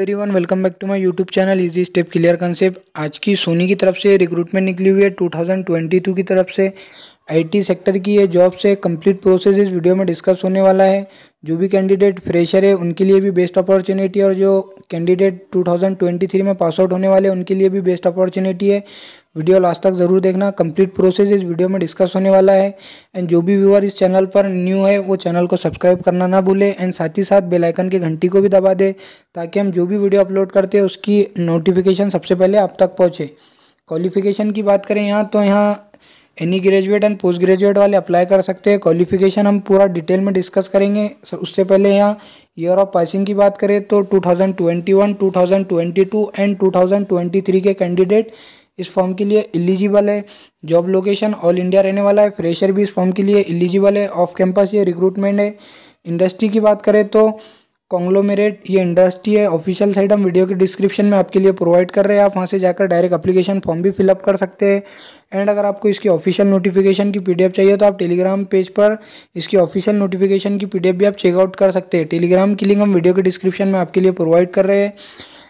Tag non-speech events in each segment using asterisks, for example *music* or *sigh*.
every everyone welcome back to my YouTube channel easy step clear concept आज की सोनी की तरफ से रिक्रूटमेंट निकली हुई है 2022 की तरफ से आईटी सेक्टर की ये जॉब से कंप्लीट प्रोसेस इस वीडियो में डिस्कस होने वाला है जो भी कैंडिडेट फ्रेशर है उनके लिए भी बेस्ट अपॉर्चुनिटी और जो कैंडिडेट 2023 में पास आउट होने वाले उनके लिए भी बेस्ट अपॉर्चुनिटी है वीडियो लास्ट तक ज़रूर देखना कंप्लीट प्रोसेस इस वीडियो में डिस्कस होने वाला है एंड जो भी व्यूअर इस चैनल पर न्यू है वो चैनल को सब्सक्राइब करना ना भूले एंड साथ ही साथ बेलाइकन की घंटी को भी दबा दे ताकि हम जो भी वीडियो अपलोड करते हैं उसकी नोटिफिकेशन सबसे पहले आप तक पहुँचे क्वालिफिकेशन की बात करें यहाँ तो यहाँ any graduate and post graduate वाले अप्लाई कर सकते हैं क्वालिफिकेशन हम पूरा डिटेल में डिस्कस करेंगे उससे पहले यहाँ ईयर ऑफ पासिंग की बात करें तो 2021, 2022 एंड 2023 के कैंडिडेट इस फॉर्म के लिए एलिजिबल है जॉब लोकेशन ऑल इंडिया रहने वाला है फ्रेशर भी इस फॉर्म के लिए एलिजिबल है ऑफ कैंपस ये रिक्रूटमेंट है इंडस्ट्री की बात करें तो कॉन्ग्लोमेरेट ये इंडस्ट्री है ऑफिशियल साइट हम वीडियो के डिस्क्रिप्शन में आपके लिए प्रोवाइड कर रहे हैं आप वहाँ से जाकर डायरेक्ट अप्लीकेशन फॉर्म भी फिलअप कर सकते हैं एंड अगर आपको इसकी ऑफिशियल नोटिफिकेशन की पीडीएफ चाहिए तो आप टेलीग्राम पेज पर इसकी ऑफिशियल नोटिफिकेशन की पीडीएफ भी आप चेकआउट कर सकते हैं टेलीग्राम की लिंक हम वीडियो के डिस्क्रिप्शन में आपके लिए प्रोवाइड कर रहे हैं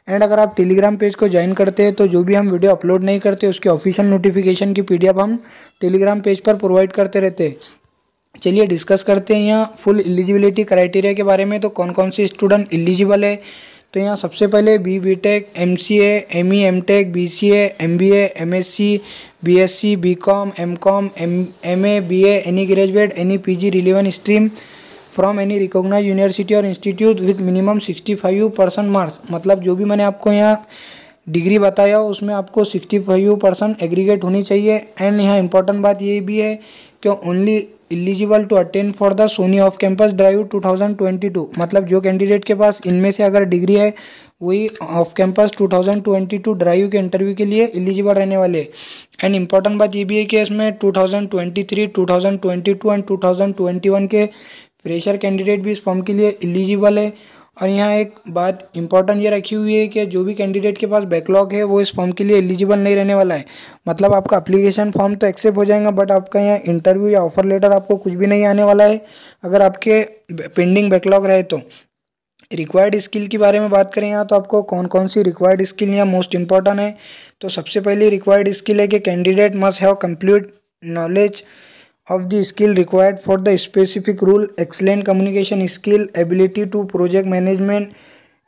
एंड अगर आप टेलीग्राम पेज को ज्वाइन करते हैं तो जो भी हम वीडियो अपलोड नहीं करते उसकी ऑफिशियल नोटिफिकेशन की पीडीएफ हम टेलीग्राम पेज पर प्रोवाइड करते रहते हैं चलिए डिस्कस करते हैं यहाँ फुल एलिजिबिलिटी क्राइटेरिया के बारे में तो कौन कौन से स्टूडेंट एलिजिबल है तो यहाँ सबसे पहले B B tech M C M E M tech B C M B M S C B S C B com M com M M A B any graduate any P G relevant stream from any recognise university और institute with minimum sixty five percent marks मतलब जो भी मैंने आपको यहाँ degree बताया हो उसमें आपको सिक्सटी फाइव परसेंट एग्रीगेट होनी चाहिए एंड यहाँ इंपॉर्टेंट बात ये भी है क्यों only eligible to attend for the Sony off campus drive 2022 मतलब जो कैंडिडेट के पास इनमें से अगर डिग्री है वही ऑफ कैंपस 2022 ड्राइव के इंटरव्यू के लिए एलिजिबल रहने वाले एंड इम्पॉर्टेंट बात ये भी है कि इसमें 2023, 2022 एंड 2021 के फ्रेशर कैंडिडेट भी इस फॉर्म के लिए एलिजिबल है और यहाँ एक बात इम्पॉर्टेंट ये रखी हुई है कि जो भी कैंडिडेट के पास बैकलॉग है वो इस फॉर्म के लिए एलिजिबल नहीं रहने वाला है मतलब आपका अप्लीकेशन फॉर्म तो एक्सेप्ट हो जाएगा बट आपका यहाँ इंटरव्यू या ऑफर लेटर आपको कुछ भी नहीं आने वाला है अगर आपके पेंडिंग बैकलॉग रहे तो रिक्वायर्ड स्किल के बारे में बात करें यहाँ तो आपको कौन कौन सी रिक्वायर्ड स्किल यहाँ मोस्ट इंपॉर्टेंट है तो सबसे पहली रिक्वायर्ड स्किल है कि candidate must have complete knowledge of the skill required for the specific role excellent communication skill ability to project management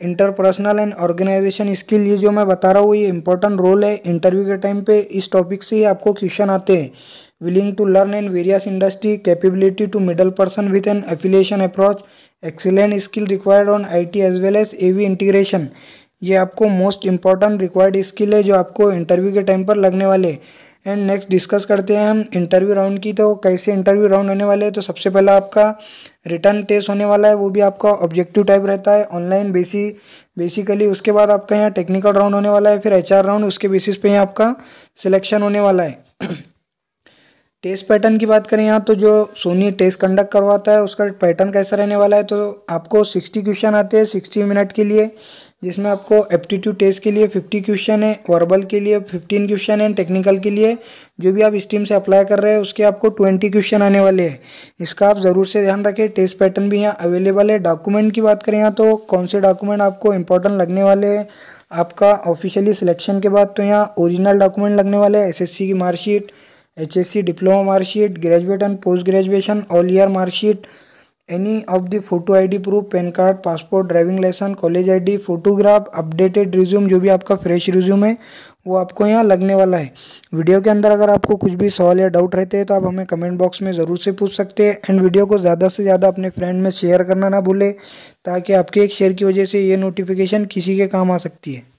interpersonal and organisation skill ये जो मैं बता रहा हूँ ये इंपॉर्टेंट रोल है इंटरव्यू के टाइम पे इस टॉपिक से ही आपको क्वेश्चन आते हैं willing to learn in various industry capability to middle person with an affiliation approach excellent skill required on I T as well as a integration ये आपको मोस्ट इंपॉर्टेंट रिक्वायर्ड स्किल है जो आपको इंटरव्यू के time पर लगने वाले हैं एंड नेक्स्ट डिस्कस करते हैं हम इंटरव्यू राउंड की तो कैसे इंटरव्यू राउंड होने वाले हैं तो सबसे पहला आपका रिटर्न टेस्ट होने वाला है वो भी आपका ऑब्जेक्टिव टाइप रहता है ऑनलाइन बेसी बेसिकली उसके बाद आपका यहाँ टेक्निकल राउंड होने वाला है फिर एच राउंड उसके बेसिस पे यहाँ आपका सिलेक्शन होने वाला है टेस्ट *clears throat* पैटर्न की बात करें यहाँ तो जो सोनी टेस्ट कंडक्ट करवाता है उसका पैटर्न कैसा रहने वाला है तो आपको सिक्सटी क्वेश्चन आते हैं सिक्सटी मिनट के लिए जिसमें आपको एप्टीट्यूड टेस्ट के लिए 50 क्वेश्चन है वर्बल के लिए 15 क्वेश्चन है टेक्निकल के लिए जो भी आप स्ट्रीम से अप्लाई कर रहे हैं उसके आपको 20 क्वेश्चन आने वाले हैं इसका आप ज़रूर से ध्यान रखें टेस्ट पैटर्न भी यहाँ अवेलेबल है डॉक्यूमेंट की बात करें यहाँ तो कौन से डॉक्यूमेंट आपको इंपॉर्टेंट लगने वाले हैं आपका ऑफिशियली सिलेक्शन के बाद तो यहाँ ओरिजिनल डॉक्यूमेंट लगने वाले हैं एस की marksheet H diploma marksheet graduate and post graduation all year marksheet any of the photo ID proof PAN card passport driving licence college ID photograph updated resume जो भी आपका फ्रेश रिज्यूम है वो आपको यहाँ लगने वाला है वीडियो के अंदर अगर आपको कुछ भी सवाल या डाउट रहते हैं तो आप हमें कमेंट बॉक्स में ज़रूर से पूछ सकते हैं एंड वीडियो को ज़्यादा से ज़्यादा अपने फ्रेंड में शेयर करना ना भूलें ताकि आपके एक शेयर की वजह से ये नोटिफिकेशन किसी के काम आ सकती है